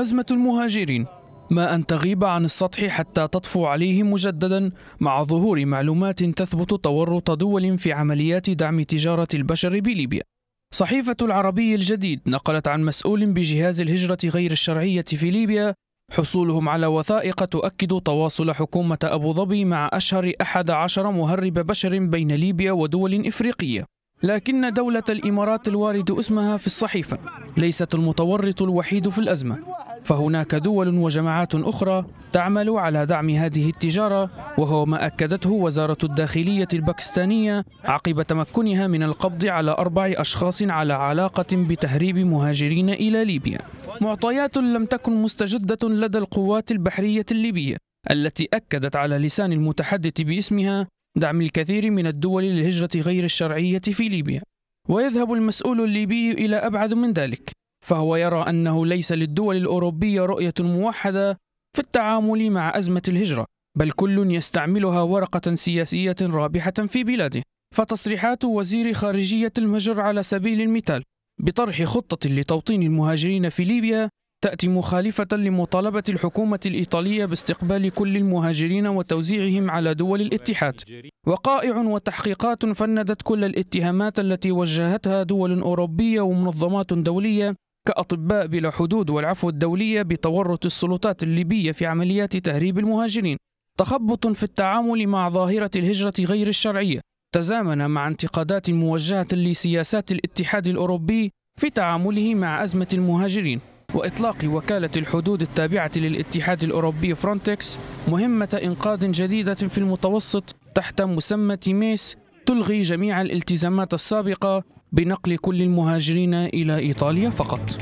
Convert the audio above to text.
أزمة المهاجرين ما أن تغيب عن السطح حتى تطفو عليه مجددا مع ظهور معلومات تثبت تورط دول في عمليات دعم تجارة البشر بليبيا صحيفة العربي الجديد نقلت عن مسؤول بجهاز الهجرة غير الشرعية في ليبيا حصولهم على وثائق تؤكد تواصل حكومة أبو ظبي مع أشهر أحد عشر مهرب بشر بين ليبيا ودول إفريقية لكن دولة الإمارات الوارد اسمها في الصحيفة ليست المتورط الوحيد في الأزمة فهناك دول وجماعات أخرى تعمل على دعم هذه التجارة وهو ما أكدته وزارة الداخلية الباكستانية عقب تمكنها من القبض على أربع أشخاص على علاقة بتهريب مهاجرين إلى ليبيا معطيات لم تكن مستجدة لدى القوات البحرية الليبية التي أكدت على لسان المتحدث باسمها دعم الكثير من الدول للهجرة غير الشرعية في ليبيا ويذهب المسؤول الليبي إلى أبعد من ذلك فهو يرى أنه ليس للدول الأوروبية رؤية موحدة في التعامل مع أزمة الهجرة بل كل يستعملها ورقة سياسية رابحة في بلاده فتصريحات وزير خارجية المجر على سبيل المثال بطرح خطة لتوطين المهاجرين في ليبيا تأتي مخالفة لمطالبة الحكومة الإيطالية باستقبال كل المهاجرين وتوزيعهم على دول الاتحاد وقائع وتحقيقات فندت كل الاتهامات التي وجهتها دول أوروبية ومنظمات دولية كأطباء بلا حدود والعفو الدولية بتورط السلطات الليبية في عمليات تهريب المهاجرين تخبط في التعامل مع ظاهرة الهجرة غير الشرعية تزامن مع انتقادات موجهة لسياسات الاتحاد الأوروبي في تعامله مع أزمة المهاجرين وإطلاق وكالة الحدود التابعة للاتحاد الأوروبي فرونتكس مهمة إنقاذ جديدة في المتوسط تحت مسمى تيميس تلغي جميع الالتزامات السابقة بنقل كل المهاجرين إلى إيطاليا فقط